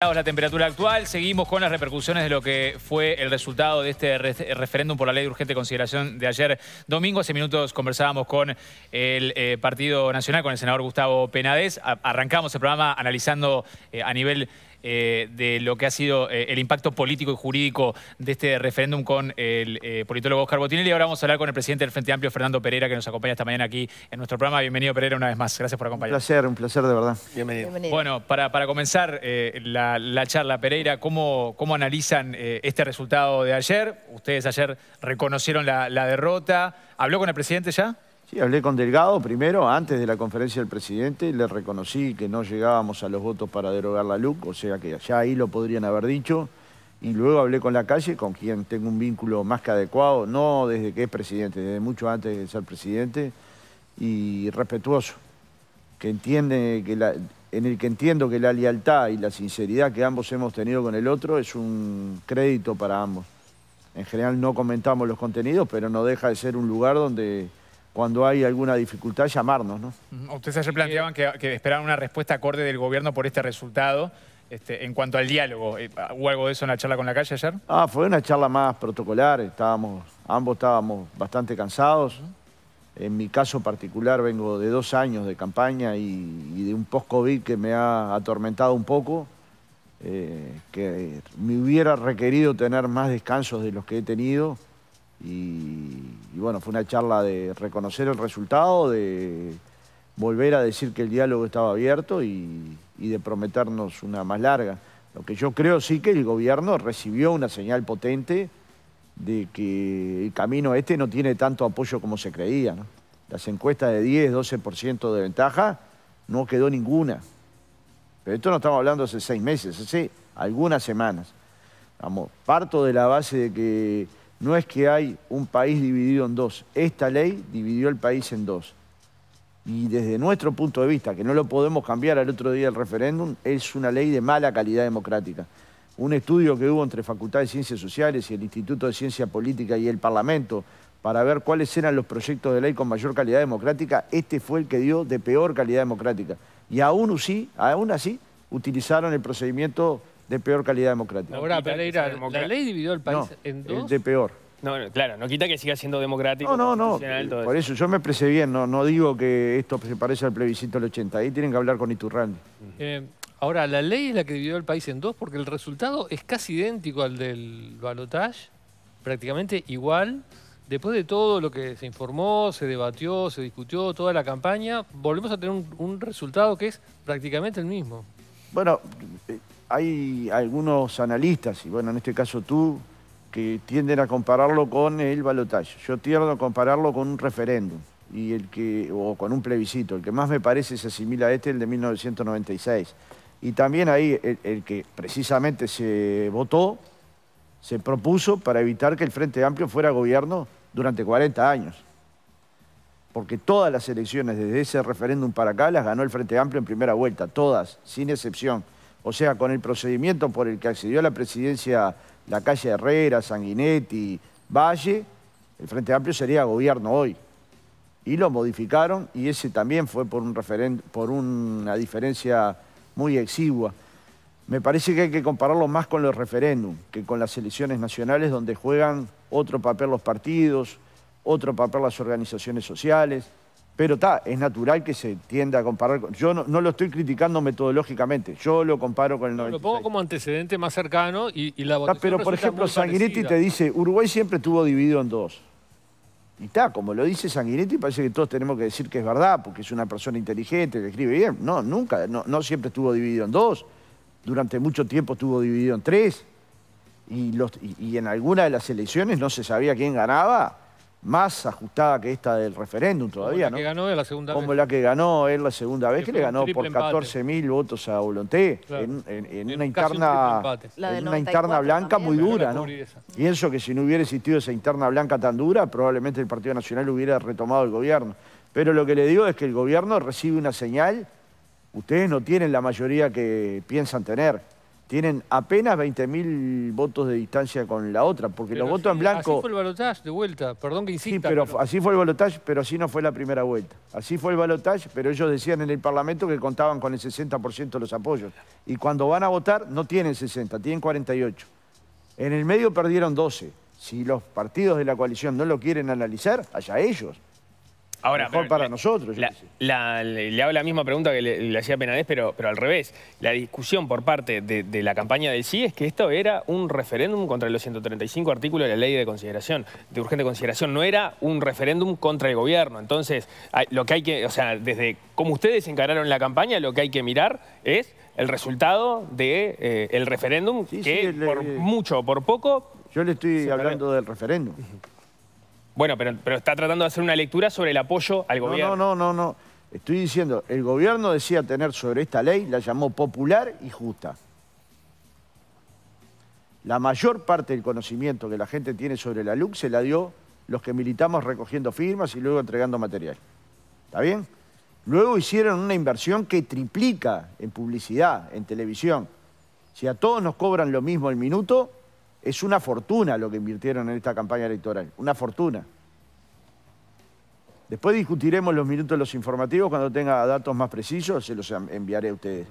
La temperatura actual, seguimos con las repercusiones de lo que fue el resultado de este referéndum por la ley de urgente consideración de ayer domingo. Hace minutos conversábamos con el eh, Partido Nacional, con el senador Gustavo Penades. arrancamos el programa analizando eh, a nivel eh, de lo que ha sido eh, el impacto político y jurídico de este referéndum con el eh, politólogo Oscar Botinelli. Ahora vamos a hablar con el presidente del Frente Amplio, Fernando Pereira, que nos acompaña esta mañana aquí en nuestro programa. Bienvenido, Pereira, una vez más. Gracias por acompañarnos. Un placer, un placer de verdad. Bienvenido. Bueno, para, comenzar la, charla, Pereira, ¿cómo, cómo analizan este resultado de ayer? Ustedes ayer reconocieron la, la derrota. ¿Habló con el presidente ya? Sí, hablé con Delgado primero, antes de la conferencia del presidente, le reconocí que no llegábamos a los votos para derogar la LUC, o sea que ya ahí lo podrían haber dicho. Y luego hablé con la calle, con quien tengo un vínculo más que adecuado, no desde que es presidente, desde mucho antes de ser presidente, y respetuoso, que entiende que en el que entiendo que la lealtad y la sinceridad que ambos hemos tenido con el otro es un crédito para ambos. En general no comentamos los contenidos, pero no deja de ser un lugar donde cuando hay alguna dificultad, llamarnos. ¿no? Ustedes ayer planteaban que, esperaban una respuesta acorde del gobierno por este resultado. Este, en cuanto al diálogo, eh, ¿hubo algo de eso en la charla con la calle ayer? Ah, fue una charla más protocolar, estábamos, ambos estábamos bastante cansados. En mi caso particular vengo de dos años de campaña y, de un post-COVID que me ha atormentado un poco, eh, que me hubiera requerido tener más descansos de los que he tenido. Y, bueno, fue una charla de reconocer el resultado, de volver a decir que el diálogo estaba abierto y, de prometernos una más larga. Lo que yo creo sí que el gobierno recibió una señal potente de que el camino este no tiene tanto apoyo como se creía. Las encuestas de 10, 12% de ventaja, no quedó ninguna. Pero esto no estamos hablando hace seis meses, hace algunas semanas. Vamos, parto de la base de que no es que hay un país dividido en dos. Esta ley dividió el país en dos. Y desde nuestro punto de vista, que no lo podemos cambiar al otro día del referéndum, es una ley de mala calidad democrática. Un estudio que hubo entre Facultad de Ciencias Sociales y el Instituto de Ciencia Política y el Parlamento para ver cuáles eran los proyectos de ley con mayor calidad democrática, este fue el que dio de peor calidad democrática. Y aún así, aún así utilizaron el procedimiento de peor calidad democrática. Ahora, Pereira, la ley dividió el país en dos. de peor. No, claro, no quita que siga siendo democrático. No, no, no. Por eso. yo me expresé bien, no, no digo que esto se parece al plebiscito del 80. Ahí tienen que hablar con Iturralde. Eh, ahora, la ley es la que dividió el país en dos porque el resultado es casi idéntico al del balotaje prácticamente igual. Después de todo lo que se informó, se debatió, se discutió, toda la campaña, volvemos a tener un resultado que es prácticamente el mismo. Bueno, hay algunos analistas, y bueno, en este caso tú, que tienden a compararlo con el balotaje. Yo tiendo a compararlo con un referéndum y el o con un plebiscito. El que más me parece se asimila a este, el de 1996. Y también ahí el, el que precisamente se votó, se propuso para evitar que el Frente Amplio fuera gobierno durante 40 años. Porque todas las elecciones desde ese referéndum para acá las ganó el Frente Amplio en primera vuelta, todas, sin excepción. O sea, con el procedimiento por el que accedió a la presidencia la calle Herrera, Sanguinetti, Valle, el Frente Amplio sería gobierno hoy. Y lo modificaron y ese también fue por, un por una diferencia muy exigua. Me parece que hay que compararlo más con los referéndum que con las elecciones nacionales donde juegan otro papel los partidos, otro papel las organizaciones sociales, pero está, es natural que se tienda a comparar. yo no, lo estoy criticando metodológicamente, yo lo comparo con el 96. Lo pongo como antecedente más cercano y, la votación Pero, por ejemplo, Sanguinetti te dice, Uruguay siempre estuvo dividido en dos. Y está, como lo dice Sanguinetti, parece que todos tenemos que decir que es verdad, porque es una persona inteligente, que escribe bien. No, nunca, no, siempre estuvo dividido en dos. Durante mucho tiempo estuvo dividido en tres. Y, y en alguna de las elecciones no se sabía quién ganaba más ajustada que esta del referéndum todavía, ¿no? que ganó la segunda Como la que ganó él la segunda vez, que, le ganó por 14.000 votos a Volonté, en, una interna, una interna blanca muy dura, ¿no? Pienso que si no hubiera existido esa interna blanca tan dura, probablemente el Partido Nacional hubiera retomado el gobierno. Pero lo que le digo es que el gobierno recibe una señal, ustedes no tienen la mayoría que piensan tener tienen apenas 20.000 votos de distancia con la otra, porque los votos en blanco... Así fue el balotaje de vuelta, perdón que insista. Sí, pero, así fue el balotaje, pero así no fue la primera vuelta. Así fue el balotaje, pero ellos decían en el Parlamento que contaban con el 60% de los apoyos. Y cuando van a votar no tienen 60, tienen 48. En el medio perdieron 12. Si los partidos de la coalición no lo quieren analizar, allá ellos. Ahora, para nosotros. le, hago la misma pregunta que le, hacía Penades, pero, pero al revés. La discusión por parte de, la campaña del sí es que esto era un referéndum contra los 135 artículos de la ley de consideración, de urgente consideración. No era un referéndum contra el gobierno. Entonces, lo que hay que, o sea, desde cómo ustedes encararon la campaña, lo que hay que mirar es el resultado del de, eh, referéndum, que por mucho o por poco... Yo le estoy hablando del referéndum. Bueno, pero, está tratando de hacer una lectura sobre el apoyo al gobierno. No, no, no, no. Estoy diciendo, el gobierno decía tener sobre esta ley, la llamó popular y justa. La mayor parte del conocimiento que la gente tiene sobre la LUC se la dio los que militamos recogiendo firmas y luego entregando material. ¿Está bien? Luego hicieron una inversión que triplica en publicidad, en televisión. Si a todos nos cobran lo mismo el minuto, es una fortuna lo que invirtieron en esta campaña electoral, una fortuna. Después discutiremos los minutos de los informativos, cuando tenga datos más precisos se los enviaré a ustedes.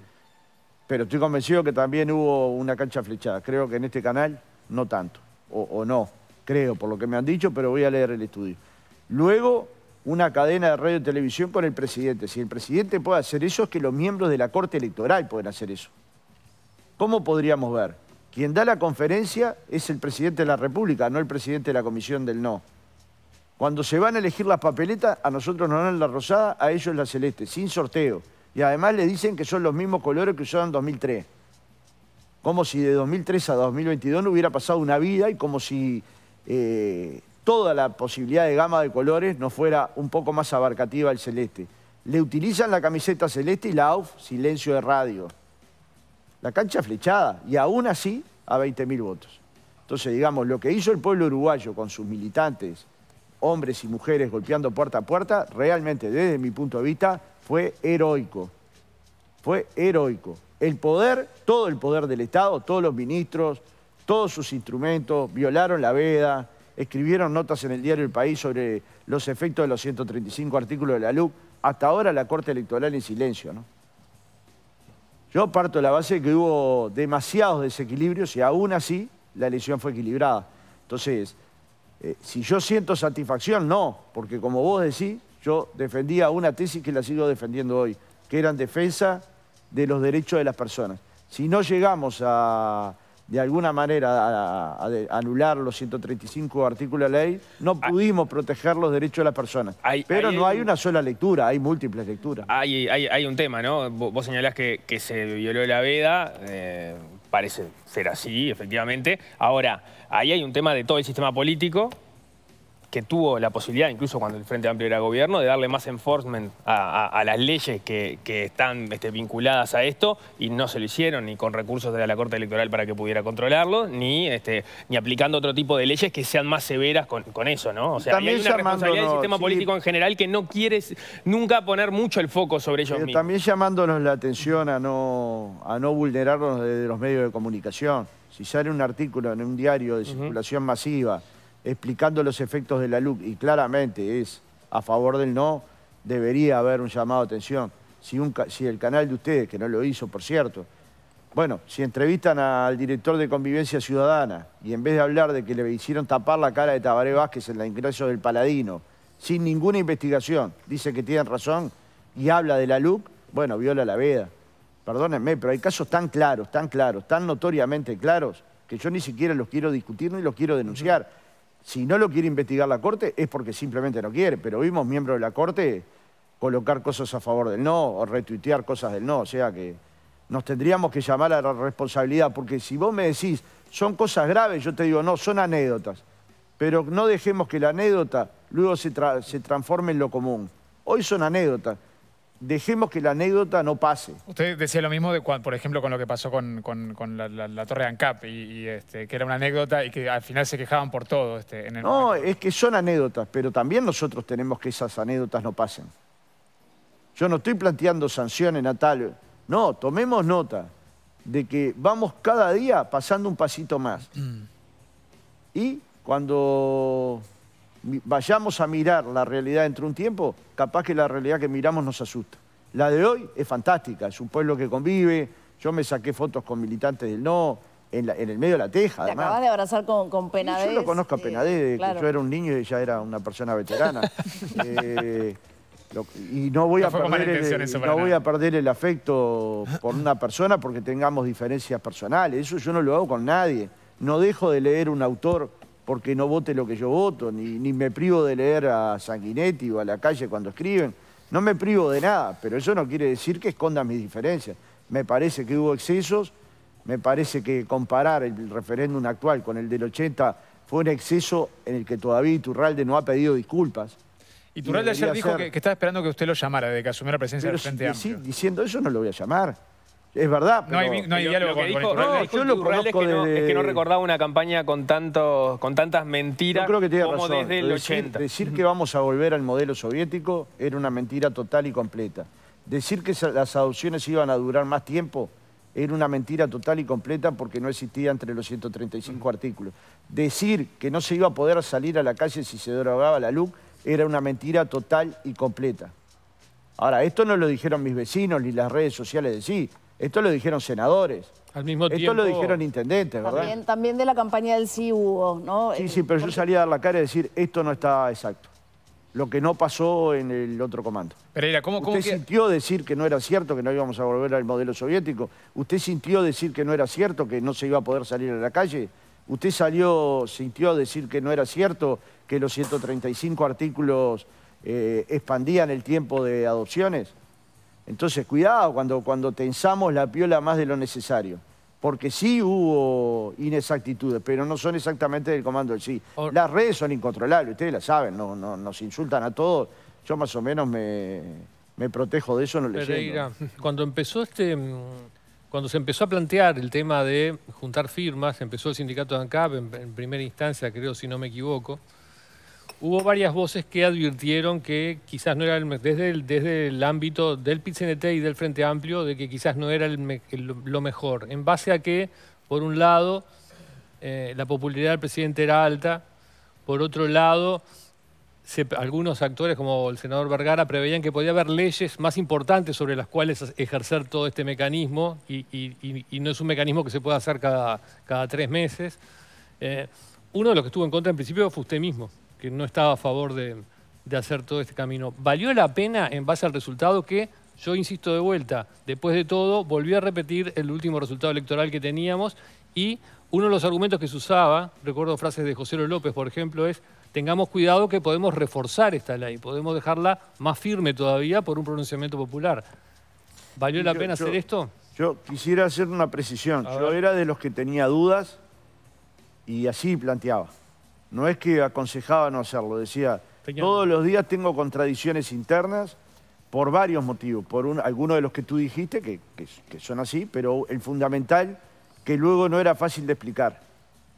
Pero estoy convencido que también hubo una cancha flechada. Creo que en este canal no tanto, o, no, creo, por lo que me han dicho, pero voy a leer el estudio. Luego, una cadena de radio y televisión con el presidente. Si el presidente puede hacer eso, es que los miembros de la Corte Electoral pueden hacer eso. ¿Cómo podríamos ver? Quien da la conferencia es el presidente de la República, no el presidente de la Comisión del No. Cuando se van a elegir las papeletas, a nosotros nos dan la rosada, a ellos la celeste, sin sorteo. Y además le dicen que son los mismos colores que usaron en 2003. Como si de 2003 a 2022 no hubiera pasado una vida y como si eh, toda la posibilidad de gama de colores no fuera un poco más abarcativa el celeste. Le utilizan la camiseta celeste y la AUF, silencio de radio. La cancha flechada y aún así a 20.000 votos. Entonces, digamos, lo que hizo el pueblo uruguayo con sus militantes, hombres y mujeres golpeando puerta a puerta, realmente, desde mi punto de vista, fue heroico. Fue heroico. El poder, todo el poder del Estado, todos los ministros, todos sus instrumentos, violaron la veda, escribieron notas en el diario El País sobre los efectos de los 135 artículos de la LUC. Hasta ahora la Corte Electoral en silencio, ¿no? Yo parto de la base de que hubo demasiados desequilibrios y aún así la elección fue equilibrada. Entonces, eh, si yo siento satisfacción, no, porque como vos decís, yo defendía una tesis que la sigo defendiendo hoy, que era en defensa de los derechos de las personas. Si no llegamos a de alguna manera anular los 135 artículos de ley, no ah. pudimos proteger los derechos de las personas. Pero no hay una sola lectura, hay múltiples lecturas. Hay, un tema, ¿no? Vos señalás que, se violó la veda, eh, parece ser así, efectivamente. Ahora, ahí hay un tema de todo el sistema político, que tuvo la posibilidad, incluso cuando el Frente Amplio era gobierno, de darle más enforcement a, las leyes que, están este, vinculadas a esto y no se lo hicieron, ni con recursos de la Corte Electoral para que pudiera controlarlo, ni, este, ni aplicando otro tipo de leyes que sean más severas con, eso, ¿no? O sea, también hay una responsabilidad del sistema político en general que no quiere nunca poner mucho el foco sobre ellos eh, mismos. También llamándonos la atención a no, a no vulnerarnos de los medios de comunicación. Si sale un artículo en un diario de circulación masiva explicando los efectos de la LUC, y claramente es a favor del no, debería haber un llamado a atención. Si, si el canal de ustedes, que no lo hizo, por cierto, bueno, si entrevistan al director de Convivencia Ciudadana y en vez de hablar de que le hicieron tapar la cara de Tabaré Vázquez en la ingreso del Paladino, sin ninguna investigación, dice que tienen razón y habla de la LUC, bueno, viola la veda. Perdónenme, pero hay casos tan claros, tan claros, tan notoriamente claros, que yo ni siquiera los quiero discutir ni los quiero denunciar si no lo quiere investigar la Corte es porque simplemente no quiere, pero vimos miembros de la Corte colocar cosas a favor del no o retuitear cosas del no, o sea que nos tendríamos que llamar a la responsabilidad, porque si vos me decís, son cosas graves, yo te digo, no, son anécdotas, pero no dejemos que la anécdota luego se, se transforme en lo común. Hoy son anécdotas, dejemos que la anécdota no pase. Usted decía lo mismo, de por ejemplo, con lo que pasó con, la, Torre ANCAP, y, este, que era una anécdota y que al final se quejaban por todo. Este, en el no, es que son anécdotas, pero también nosotros tenemos que esas anécdotas no pasen. Yo no estoy planteando sanciones, Natal. No, tomemos nota de que vamos cada día pasando un pasito más. Mm. Y cuando vayamos a mirar la realidad entre un tiempo, capaz que la realidad que miramos nos asusta. La de hoy es fantástica, es un pueblo que convive, yo me saqué fotos con militantes del no, en, el medio de la teja. Te acabas de abrazar con, con yo lo conozco a eh, Penadé, yo era un niño y ella era una persona veterana. Eh, y no voy, a voy a perder el afecto por una persona porque tengamos diferencias personales. Eso yo no lo hago con nadie. No dejo de leer un autor porque no vote lo que yo voto, ni, me privo de leer a Sanguinetti o a la calle cuando escriben. No me privo de nada, pero eso no quiere decir que esconda mis diferencias. Me parece que hubo excesos, me parece que comparar el referéndum actual con el del 80 fue un exceso en el que todavía Iturralde no ha pedido disculpas. Y Iturralde ayer dijo que, estaba esperando que usted lo llamara de que asumiera la presencia del Frente Diciendo eso no lo voy a llamar es verdad. Pero... No hay, no hay diálogo yo lo es que, no, recordaba una campaña con, con tantas mentiras como desde el decir, 80. Decir que vamos a volver al modelo soviético era una mentira total y completa. Decir que las adopciones iban a durar más tiempo era una mentira total y completa porque no existía entre los 135 artículos. Decir que no se iba a poder salir a la calle si se drogaba la luz era una mentira total y completa. Ahora, esto no lo dijeron mis vecinos ni las redes sociales de sí. Esto lo dijeron senadores. Al mismo Esto lo dijeron intendentes, ¿verdad? También, de la campaña del sí hubo, ¿no? Sí, sí, pero yo salía a dar la cara y decir, esto no está exacto. Lo que no pasó en el otro comando. Pereira, ¿cómo, ¿Usted sintió decir que no era cierto, que no íbamos a volver al modelo soviético? ¿Usted sintió decir que no era cierto, que no se iba a poder salir a la calle? ¿Usted salió, sintió decir que no era cierto, que los 135 artículos eh, expandían el tiempo de adopciones? Entonces, cuidado cuando, cuando tensamos la piola más de lo necesario. Porque sí hubo inexactitudes, pero no son exactamente del comando del sí. las redes son incontrolables, ustedes la saben, no, nos insultan a todos. Yo más o menos me, protejo de eso, no les leyendo. cuando empezó este... Mm, cuando se empezó a plantear el tema de juntar firmas, empezó el sindicato de ANCAP en primera instancia, creo, si no me equivoco, hubo varias voces que advirtieron que quizás no era el desde el, desde el ámbito del pit y del Frente Amplio de que quizás no era lo mejor, en base a que, por un lado, eh, la popularidad del presidente era alta, por otro lado, algunos actores como el senador Vergara preveían que podía haber leyes más importantes sobre las cuales ejercer todo este mecanismo y, no es un mecanismo que se pueda hacer cada, cada tres meses. Eh, uno de los que estuvo en contra en principio fue usted mismo que no estaba a favor de, hacer todo este camino. ¿Valió la pena en base al resultado que, yo insisto de vuelta, después de todo volví a repetir el último resultado electoral que teníamos y uno de los argumentos que se usaba, recuerdo frases de José López, por ejemplo, es tengamos cuidado que podemos reforzar esta ley, podemos dejarla más firme todavía por un pronunciamiento popular. ¿Valió la pena hacer esto? Yo quisiera hacer una precisión. yo era de los que tenía dudas y así planteaba. No es que aconsejaba no hacerlo, decía, todos los días tengo contradicciones internas por varios motivos, por algunos de los que tú dijiste, que, son así, pero el fundamental, que luego no era fácil de explicar,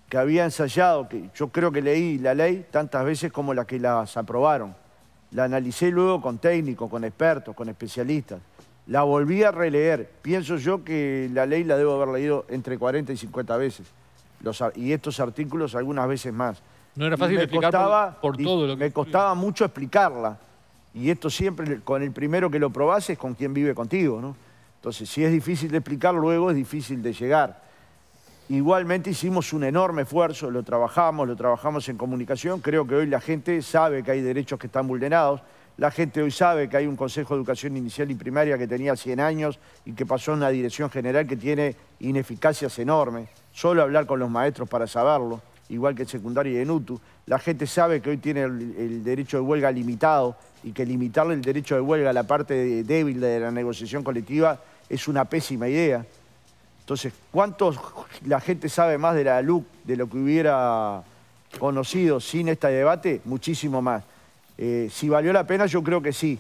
que había ensayado, que yo creo que leí la ley tantas veces como las que las aprobaron. La analicé luego con técnicos, con expertos, con especialistas. La volví a releer. Pienso yo que la ley la debo haber leído entre 40 y 50 veces. y estos artículos algunas veces más. No era fácil me todo Me costaba mucho explicarla. Y esto siempre, con el primero que lo probás es con quien vive contigo, ¿no? Entonces, si es difícil de explicar, luego es difícil de llegar. Igualmente hicimos un enorme esfuerzo, lo trabajamos, lo trabajamos en comunicación. Creo que hoy la gente sabe que hay derechos que están vulnerados. La gente hoy sabe que hay un Consejo de Educación Inicial y Primaria que tenía 100 años y que pasó a una dirección general que tiene ineficacias enormes. Solo hablar con los maestros para saberlo igual que en secundaria y en UTU. La gente sabe que hoy tiene el, derecho de huelga limitado y que limitarle el derecho de huelga a la parte débil de la negociación colectiva es una pésima idea. Entonces, ¿cuánto la gente sabe más de la LUC, de lo que hubiera conocido sin este debate? Muchísimo más. Eh, si valió la pena, yo creo que sí.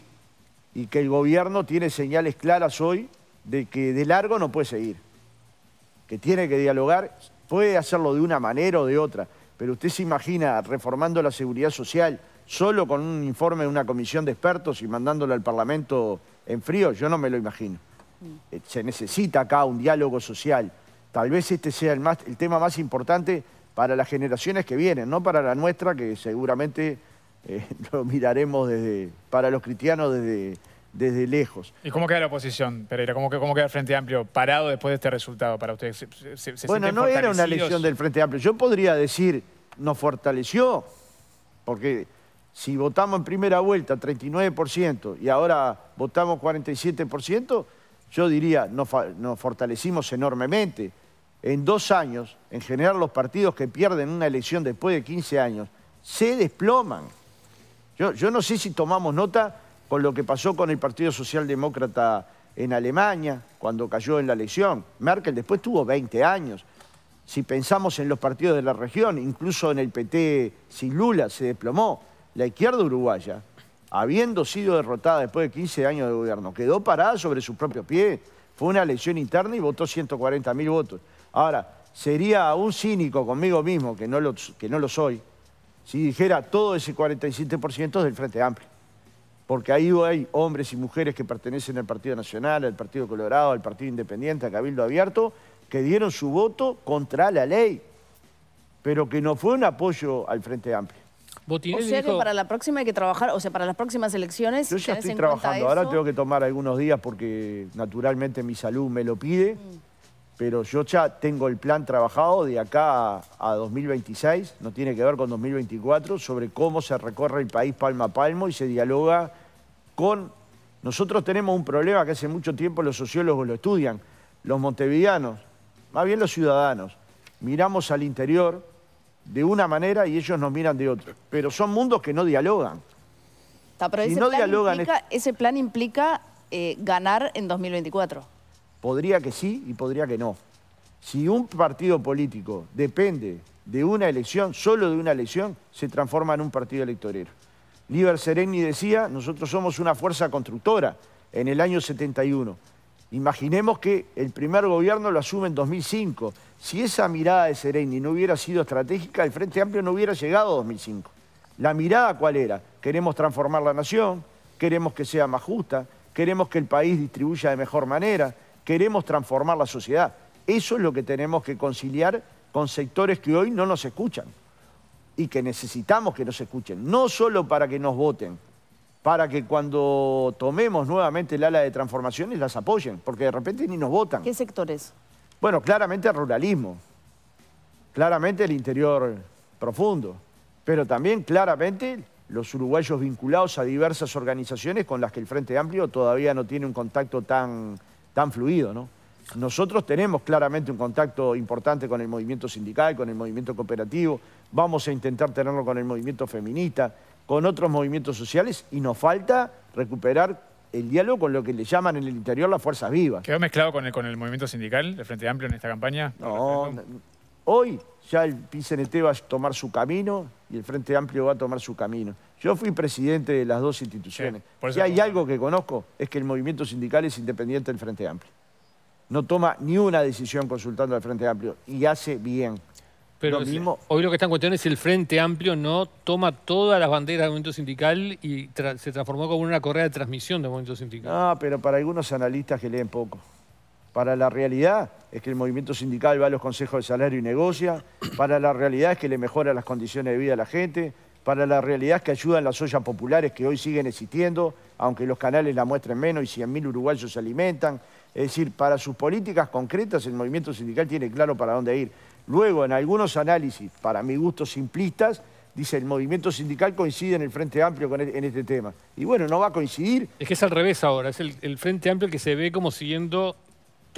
Y que el gobierno tiene señales claras hoy de que de largo no puede seguir. Que tiene que dialogar Puede hacerlo de una manera o de otra, pero usted se imagina reformando la seguridad social solo con un informe de una comisión de expertos y mandándolo al Parlamento en frío, yo no me lo imagino. Mm. Eh, se necesita acá un diálogo social. Tal vez este sea el, tema más importante para las generaciones que vienen, no para la nuestra, que seguramente eh, lo miraremos desde, para los cristianos desde desde lejos. ¿Y cómo queda la oposición, Pereira? ¿Cómo, queda el Frente Amplio parado después de este resultado para ustedes? bueno, no era una elección del Frente Amplio. Yo podría decir, nos fortaleció, porque si votamos en primera vuelta 39% y ahora votamos 47%, yo diría, nos, fortalecimos enormemente. En dos años, en general los partidos que pierden una elección después de 15 años, se desploman. yo no sé si tomamos nota con lo que pasó con el Partido Socialdemócrata en Alemania, cuando cayó en la elección. Merkel después tuvo 20 años. Si pensamos en los partidos de la región, incluso en el PT sin Lula se desplomó. La izquierda uruguaya, habiendo sido derrotada después de 15 años de gobierno, quedó parada sobre su propio pie. Fue una elección interna y votó 140.000 mil votos. Ahora, sería un cínico conmigo mismo, que no lo, que no lo soy, si dijera todo ese 47% del Frente Amplio porque ahí hay hombres y mujeres que pertenecen al Partido Nacional, al Partido Colorado, al Partido Independiente, a Cabildo Abierto, que dieron su voto contra la ley, pero que no fue un apoyo al Frente Amplio. o sea que para la próxima hay que trabajar, o sea, para las próximas elecciones... Yo ya estoy trabajando, ahora tengo que tomar algunos días porque naturalmente mi salud me lo pide. Mm pero yo ya tengo el plan trabajado de acá a, 2026, no tiene que ver con 2024, sobre cómo se recorre el país palma a palmo y se dialoga con... Nosotros tenemos un problema que hace mucho tiempo los sociólogos lo estudian, los montevideanos, más bien los ciudadanos, miramos al interior de una manera y ellos nos miran de otra, pero son mundos que no dialogan. ese, plan implica, eh, ganar en 2024. Podría que sí y podría que no. Si un partido político depende de una elección, solo de una elección, se transforma en un partido electorero. Liber Sereni decía, nosotros somos una fuerza constructora en el año 71. Imaginemos que el primer gobierno lo asume en 2005. Si esa mirada de Sereni no hubiera sido estratégica, el Frente Amplio no hubiera llegado a 2005. ¿La mirada cuál era? Queremos transformar la nación, queremos que sea más justa, queremos que el país distribuya de mejor manera, queremos transformar la sociedad. Eso es lo que tenemos que conciliar con sectores que hoy no nos escuchan y que necesitamos que nos escuchen, no solo para que nos voten, para que cuando tomemos nuevamente el ala de transformaciones las apoyen, porque de repente ni nos votan. ¿Qué sectores? Bueno, claramente el ruralismo, claramente el interior profundo, pero también claramente los uruguayos vinculados a diversas organizaciones con las que el Frente Amplio todavía no tiene un contacto tan tan fluido, ¿no? Nosotros tenemos claramente un contacto importante con el movimiento sindical, con el movimiento cooperativo, vamos a intentar tenerlo con el movimiento feminista, con otros movimientos sociales y nos falta recuperar el diálogo con lo que le llaman en el interior las fuerzas vivas. ¿Quedó mezclado con el, movimiento sindical, el Frente Amplio en esta campaña? No, hoy ya el PCNT va a tomar su camino y el Frente Amplio va a tomar su camino. Yo fui presidente de las dos instituciones. Y hay algo que conozco es que el movimiento sindical es independiente del Frente Amplio. No toma ni una decisión consultando al Frente Amplio y hace bien. Pero mismo... hoy lo que está en cuestión es si el Frente Amplio no toma todas las banderas del movimiento sindical y se transformó como una correa de transmisión del movimiento sindical. No, pero para algunos analistas que leen poco. Para la realidad es que el movimiento sindical va a los consejos de salario y negocia. Para la realidad es que le mejora las condiciones de vida a la gente para la realidad que ayudan las ollas populares que hoy siguen existiendo, aunque los canales la muestren menos y 100.000 uruguayos se alimentan. Es decir, para sus políticas concretas el movimiento sindical tiene claro para dónde ir. Luego, en algunos análisis, para mi gusto simplistas, dice el movimiento sindical coincide en el Frente Amplio e-, en este tema. Y bueno, no va a coincidir. Es que es al revés ahora, es el, el Frente Amplio que se ve como siguiendo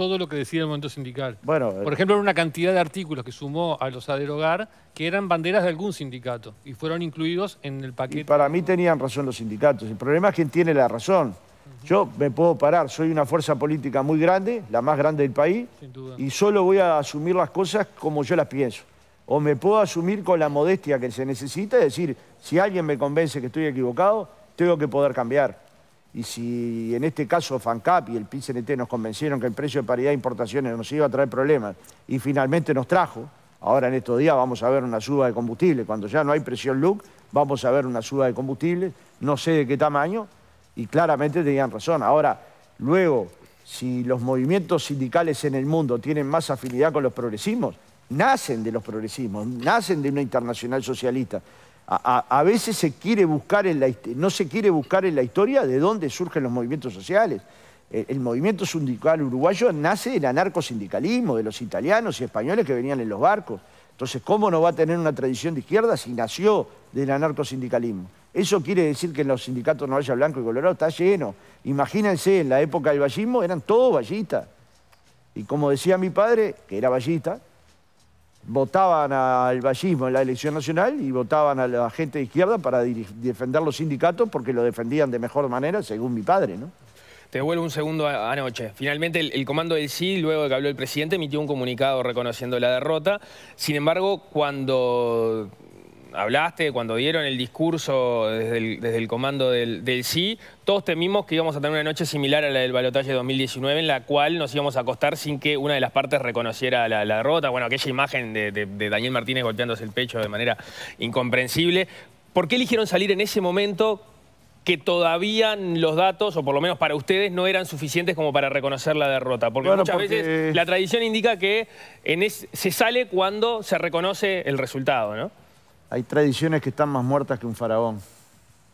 todo lo que decía el momento sindical. Bueno, eh, Por ejemplo, una cantidad de artículos que sumó a los a derogar que eran banderas de algún sindicato y fueron incluidos en el paquete. Y para mí tenían razón los sindicatos. El problema es quién tiene la razón. Yo me puedo parar, soy una fuerza política muy grande, la más grande del país, y solo voy a asumir las cosas como yo las pienso. O me puedo asumir con la modestia que se necesita, es decir, si alguien me convence que estoy equivocado, tengo que poder cambiar. Y si en este caso FANCAP y el PICNT nos convencieron que el precio de paridad de importaciones nos iba a traer problemas y finalmente nos trajo, ahora en estos días vamos a ver una suba de combustible, cuando ya no hay presión LUC vamos a ver una suba de combustible, no sé de qué tamaño, y claramente tenían razón. Ahora, luego, si los movimientos sindicales en el mundo tienen más afinidad con los progresismos, nacen de los progresismos, nacen de una internacional socialista a, veces se quiere buscar en no se quiere buscar en la historia de dónde surgen los movimientos sociales. El, movimiento sindical uruguayo nace del anarcosindicalismo, de los italianos y españoles que venían en los barcos. Entonces, ¿cómo no va a tener una tradición de izquierda si nació del anarcosindicalismo? Eso quiere decir que en los sindicatos no haya blanco y colorado, está lleno. Imagínense, en la época del vallismo eran todos vallistas. Y como decía mi padre, que era vallista, votaban al vallismo en la elección nacional y votaban a la gente de izquierda para defender los sindicatos porque lo defendían de mejor manera, según mi padre, ¿no? Te vuelvo un segundo anoche. Finalmente, el, comando del sí, luego de que habló el presidente, emitió un comunicado reconociendo la derrota. Sin embargo, cuando hablaste, cuando dieron el discurso desde el, comando del, sí, todos temimos que íbamos a tener una noche similar a la del balotaje 2019, en la cual nos íbamos a acostar sin que una de las partes reconociera la, derrota. Bueno, aquella imagen de, Daniel Martínez golpeándose el pecho de manera incomprensible. ¿Por qué eligieron salir en ese momento que todavía los datos, o por lo menos para ustedes, no eran suficientes como para reconocer la derrota. Porque muchas veces la tradición indica que se sale cuando se reconoce el resultado, ¿no? Hay tradiciones que están más muertas que un faraón.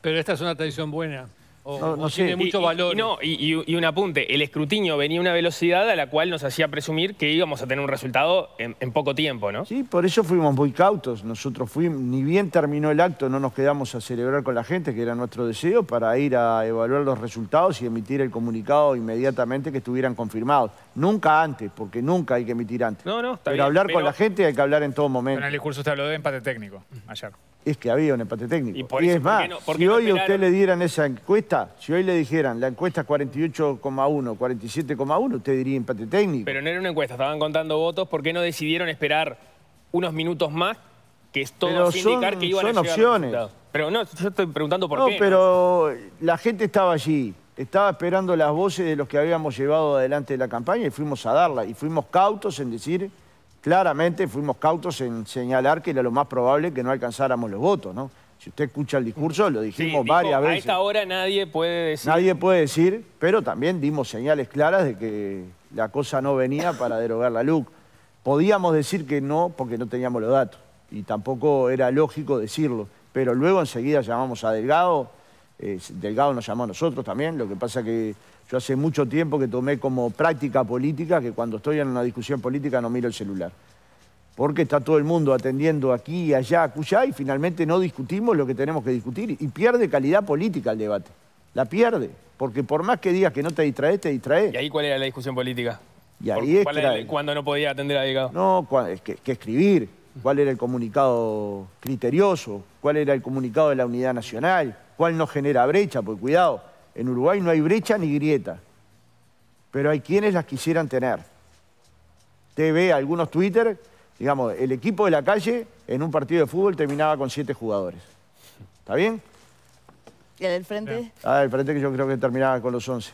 Pero esta es una tradición buena no, mucho y, valor. no, y, un apunte, el escrutinio venía a una velocidad a la cual nos hacía presumir que íbamos a tener un resultado en, poco tiempo, ¿no? Sí, por eso fuimos muy cautos. Nosotros fuimos, ni bien terminó el acto, no nos quedamos a celebrar con la gente, que era nuestro deseo, para ir a evaluar los resultados y emitir el comunicado inmediatamente que estuvieran confirmados. Nunca antes, porque nunca hay que emitir antes. Pero hablar con la gente hay que hablar en todo momento. en el discurso usted habló de empate técnico ayer es que había un empate técnico. Y, es más, si hoy usted le dieran esa encuesta, si hoy le dijeran la encuesta 48,1, 47,1, usted diría empate técnico. Pero no era una encuesta, estaban contando votos, ¿por qué no decidieron esperar unos minutos más que todo son, indicar que iban opciones. pero no, yo estoy preguntando por qué. No, pero la gente estaba allí, estaba esperando las voces de los que habíamos llevado adelante la campaña y fuimos a darla y fuimos cautos en decir claramente fuimos cautos en señalar que era lo más probable que no alcanzáramos los votos, ¿no? Si usted escucha el discurso, lo dijimos varias veces. A esta hora nadie puede decir. Nadie puede decir, pero también dimos señales claras de que la cosa no venía para derogar la LUC. Podíamos decir que no porque no teníamos los datos y tampoco era lógico decirlo, pero luego enseguida llamamos a Delgado, Delgado nos llamó a nosotros también, lo que pasa que yo hace mucho tiempo que tomé como práctica política que cuando estoy en una discusión política no miro el celular. Porque está todo el mundo atendiendo aquí, allá, acullá, y finalmente no discutimos lo que tenemos que discutir. Y pierde calidad política el debate. La pierde. Porque por más que digas que no te distraes, te distraes. ¿Y ahí cuál era la discusión política? Y ahí ¿Cuál cuando no podía atender a Delgado? No, es que escribir. ¿Cuál era el comunicado criterioso? ¿Cuál era el comunicado de la unidad nacional? cuál no genera brecha, porque cuidado, en Uruguay no hay brecha ni grieta, pero hay quienes las quisieran tener. TV, algunos Twitter, digamos, el equipo de la calle en un partido de fútbol terminaba con siete jugadores. ¿Está bien? ¿Y el del frente? Ah, el frente que yo creo que terminaba con los once.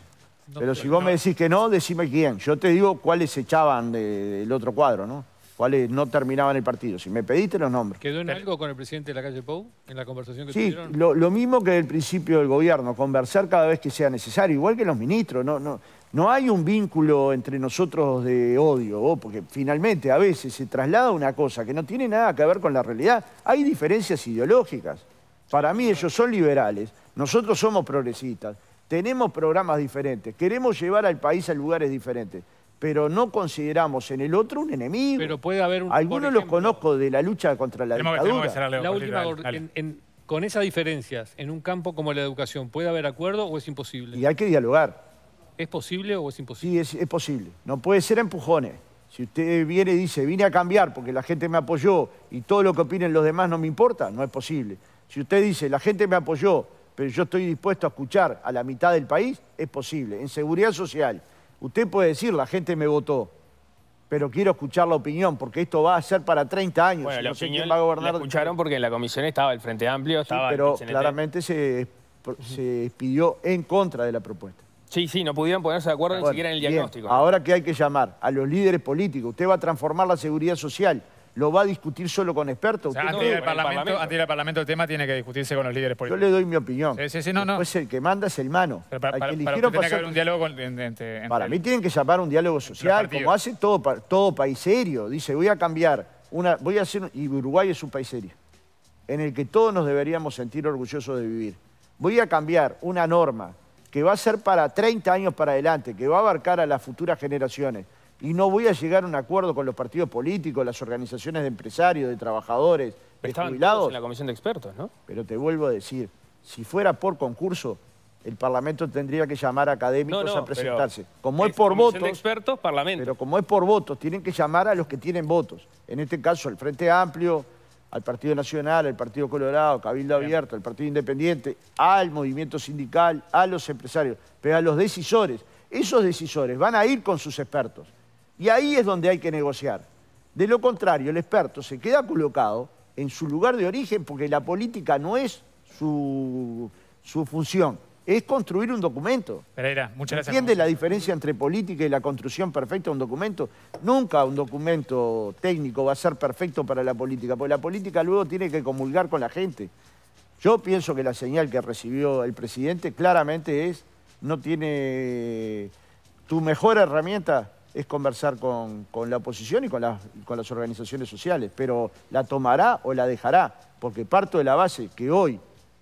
pero si vos me decís que no, decime quién. Yo te digo cuáles echaban del otro cuadro, ¿no? no terminaban el partido. Si me pediste los nombres. ¿Quedó en algo con el presidente de la calle Pou en la conversación que sí, Sí, lo, mismo que el principio del gobierno, conversar cada vez que sea necesario, igual que los ministros. No, no, no hay un vínculo entre nosotros de odio, oh, porque finalmente a veces se traslada una cosa que no tiene nada que ver con la realidad. Hay diferencias ideológicas. Para mí ellos son liberales, nosotros somos progresistas, tenemos programas diferentes, queremos llevar al país a lugares diferentes pero no consideramos en el otro un enemigo. Pero puede haber un... Algunos los conozco de la lucha contra la la última, con esas diferencias, en un campo como la educación, ¿puede haber acuerdo o es imposible? Y hay que dialogar. ¿Es posible o es imposible? Sí, es, es posible. No puede ser empujones. Si usted viene y dice, vine a cambiar porque la gente me apoyó y todo lo que opinen los demás no me importa, no es posible. Si usted dice, la gente me apoyó, pero yo estoy dispuesto a escuchar a la mitad del país, es posible. En seguridad social, Usted puede decir, la gente me votó, pero quiero escuchar la opinión, porque esto va a ser para 30 años. Bueno, la La escucharon porque en la comisión estaba el Frente Amplio, pero claramente se, se pidió en contra de la propuesta. Sí, sí, no pudieron ponerse de acuerdo ni siquiera en el diagnóstico. Ahora que hay que llamar a los líderes políticos, usted va a transformar la seguridad social, lo va a discutir solo con expertos. O antes, parlamento, parlamento, el tema tiene que discutirse con los líderes políticos. Yo le doy mi opinión. Sí, no, no. el que manda es el mano. Pero para, para, que que haber un diálogo con, para mí tienen que llamar un diálogo social, como hace todo, todo país serio. Dice, voy a cambiar, una, voy a hacer, y Uruguay es un país serio, en el que todos nos deberíamos sentir orgullosos de vivir. Voy a cambiar una norma que va a ser para 30 años para adelante, que va a abarcar a las futuras generaciones y no voy a llegar a un acuerdo con los partidos políticos, las organizaciones de empresarios, de trabajadores, de Estaban jubilados. en la comisión de expertos, ¿no? Pero te vuelvo a decir, si fuera por concurso, el Parlamento tendría que llamar a académicos a presentarse. Como es, por votos. expertos, Parlamento. Pero como es por votos, tienen que llamar a los que tienen votos. En este caso, al Frente Amplio, al Partido Nacional, al Partido Colorado, Cabildo Abierto, al Partido Independiente, al movimiento sindical, a los empresarios, pero a los decisores. Esos decisores van a ir con sus expertos. Y ahí es donde hay que negociar. De lo contrario, el experto se queda colocado en su lugar de origen porque la política no es su, función, es construir un documento. Pereira, muchas gracias. ¿Entiende la diferencia entre política y la construcción perfecta de un documento? Nunca un documento técnico va a ser perfecto para la política, porque la política luego tiene que comulgar con la gente. Yo pienso que la señal que recibió el presidente claramente es, no tiene tu mejor herramienta es conversar con, la oposición y con las, con las organizaciones sociales, pero la tomará o la dejará, porque parto de la base que hoy,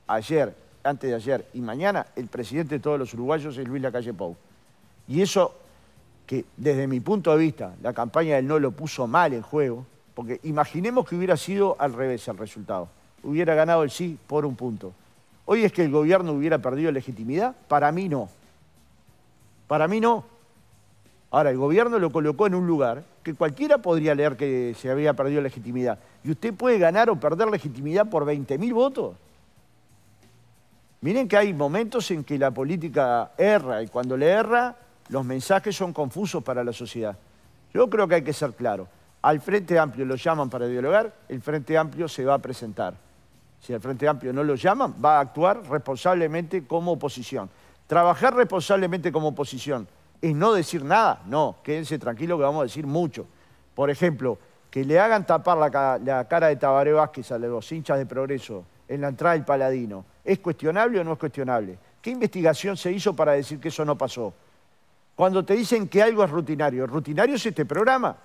ayer, antes de ayer y mañana, el presidente de todos los uruguayos es Luis Lacalle Pou. Y eso que desde mi punto de vista la campaña del no lo puso mal en juego, porque imaginemos que hubiera sido al revés el resultado, hubiera ganado el sí por un punto. Hoy es que el gobierno hubiera perdido legitimidad, para mí no. Para mí no, Ahora, el gobierno lo colocó en un lugar que cualquiera podría leer que se había perdido legitimidad. Y usted puede ganar o perder legitimidad por 20.000 votos. Miren que hay momentos en que la política erra y cuando le erra los mensajes son confusos para la sociedad. Yo creo que hay que ser claro. Al Frente Amplio lo llaman para dialogar, el Frente Amplio se va a presentar. Si al Frente Amplio no lo llaman, va a actuar responsablemente como oposición. Trabajar responsablemente como oposición es no decir nada. No, quédense tranquilos que vamos a decir mucho. Por ejemplo, que le hagan tapar la, cara de Tabaré Vázquez a los hinchas de Progreso en la entrada del Paladino. ¿Es cuestionable o no es cuestionable? ¿Qué investigación se hizo para decir que eso no pasó? Cuando te dicen que algo es rutinario, rutinario es este programa.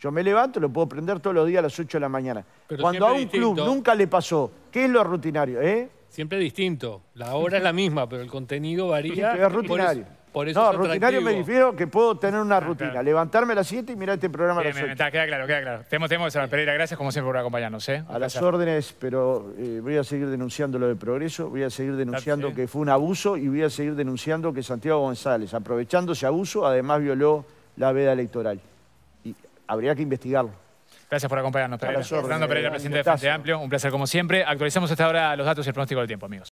Yo me levanto, lo puedo prender todos los días a las 8 de la mañana. Cuando a un club nunca le pasó, ¿qué es lo rutinario? ¿Eh? Siempre distinto. La hora es la misma, pero el contenido varía. Es rutinario eso no, rutinario me refiero que puedo tener una ah, rutina. Levantarme a las 7 y mirar este programa a las queda claro, queda claro. Tenemos, tenemos que Pereira, gracias como siempre por acompañarnos. ¿eh? A las órdenes, pero eh, voy a seguir denunciando lo de Progreso, voy a seguir denunciando que fue un abuso y voy a seguir denunciando que Santiago González, aprovechando ese abuso, además violó la veda electoral. Y habría que investigarlo. Gracias por acompañarnos, Pereira. Fernando Pereira, presidente de Frente Amplio. Un placer como siempre. Actualizamos hasta ahora los datos y el pronóstico del tiempo, amigos.